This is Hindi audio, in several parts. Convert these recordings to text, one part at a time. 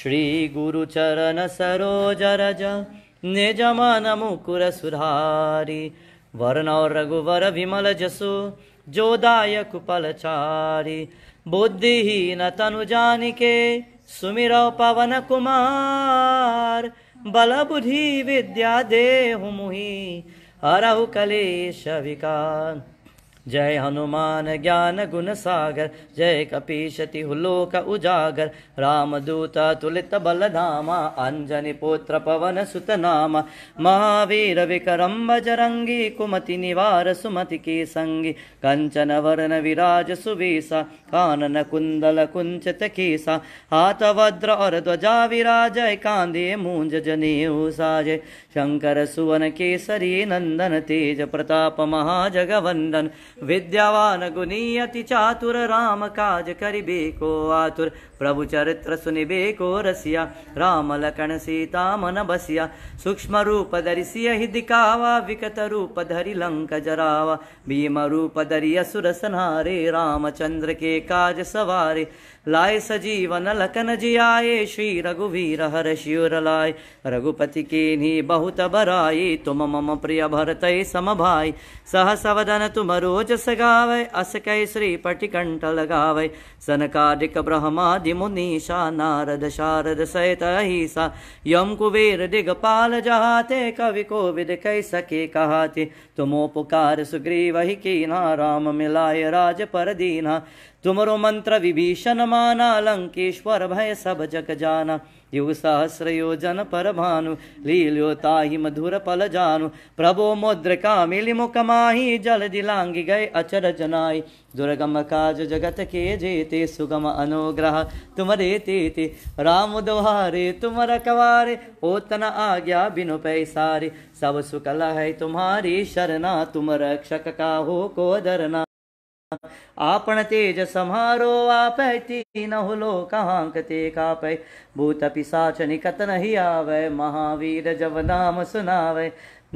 श्री सरोज श्रीगुरुचरणसरोजरज सुधारी वर्णौ रघुवर विमल विमलजसु जोदायकुपलचारि बुद्धिहीन तनुजानिके सुमिरौ पवनकुमार बलबुधि विद्या देहु मुहि हरहु कलेश विकार जय हनुमान ज्ञान गुण सागर जय कपीशति हुलोक उजागर रामदूत तुलित बलधामा अंजनी पुत्र पवन सुत नामा महावीर विक्रम बजरंगी कुमति निवार सुमति की संगी कंचन वरण विराज सुवीसा कानन कुंदल कुंचित कीसा हाथ वज्र और ध्वजा विराजय कांदे मूंज जनेऊ साजय शंकर सुवन केसरी नंदन तेज प्रताप महाजगवंदन विद्यावान गुनीयति चातुर राम काज करिबे को आतुर प्रभु चरित्र सुनिबे को रसिया राम लखन सीता मन बसिया सूक्ष्म रूप धरिसिय ही दिखावा विकट रूप धरि लंक जरावा भीम रूप धरि असुर सनारे रामचंद्र के काज सवारे लाय सजीवन लखन जियाए श्री रघुवीर हर शिवर लाय रघुपति कीन्ही बहुत बराई तुम मम प्रिय भरत सम भाई सहस वदन तुम रोज सगावे अस कै श्री पटिकंठ लगावै सनकादिक ब्रह्मादि मुनीषा नारद शारद सहित अहिसा यम कुबेर दिगपाल जहाते कवि कोविद कै सके कहाते तुमो पुकार सुग्रीव ही कीना राम मिलाय राज पर दीना तुमरो मंत्र विभीषण माना लंकेश्वर भय सब जग जाना युग सहस्र योजन पर भानु लीलो ताहि मधुर पल जानु प्रभो मुद्रका मिली मुख माही जल दिलांगी गए अचर जनाई दुर्गम काज जगत के जेते सुगम अनुग्रह तुम रे ते राम दुहारे तुम रकवारे ओतन आज्ञा बिनु पैसारे सब सुकल है तुम्हारी शरणा तुम रक्षक का हो को धरना आपण तेज समारो आपैती नहु लोकांक ते कापै भूत पिसाच निकत नहीं आवै महावीर जब नाम सुनावै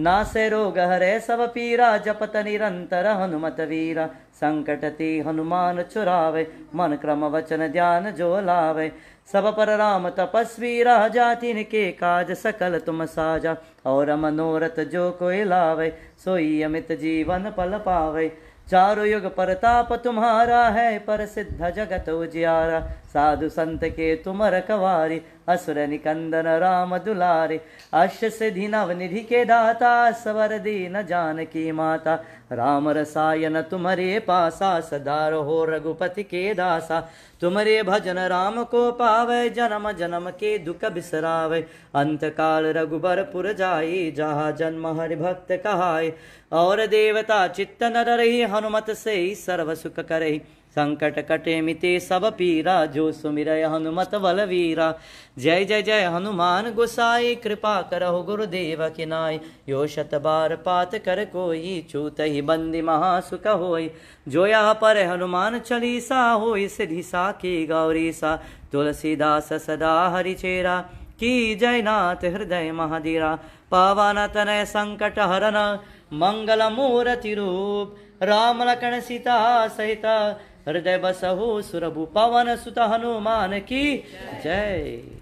नासे रोग हरे सब पीरा जपत निरंतर हनुमत वीरा संकट ते हनुमान चुरावे मन क्रम वचन ध्यान जो लावे सब पर राम तपस्वी राजा के काज सकल तुम साजा और मनोरथ जो कोई लावे सोई अमित जीवन पल पावे चारो युग परताप तुम्हारा है पर सिद्ध जगत उजियारा साधु संत के तुम रखवारी असुर निकंदन राम दुलारे अश सिधि नव निधि के दाता सवर दीन जान की माता राम रसायन तुम्हारे पासा सदार हो रघुपति के दासा तुम्हारे भजन राम को पावे जन्म जन्म के दुख बिसरावे अंत काल रघुबर पुर जाये जहा जन्म हरि भक्त कहाय और देवता चित्त नर रही हनुमत से ही सर्व सुख करही संकट कटे मिते सब पीरा जो सुमिर हनुमत बलवीरा जय जय जय हनुमान गोसाई कृपा करहु गुरुदेव किनाय यो शत बार पात कर कोई चूत ही बंदी महासुख होय जो यहाँ पर हनुमान चलीसा हो सिधि सा की गौरी सा तुलसीदास सदा हरिचेरा की जय नाथ हृदय महादीरा पावन तनय संकट हरन मंगल मूरति रूप राम लखन सीता सहित हृदय बसहु सुरभु पवन सुत हनुमान की जय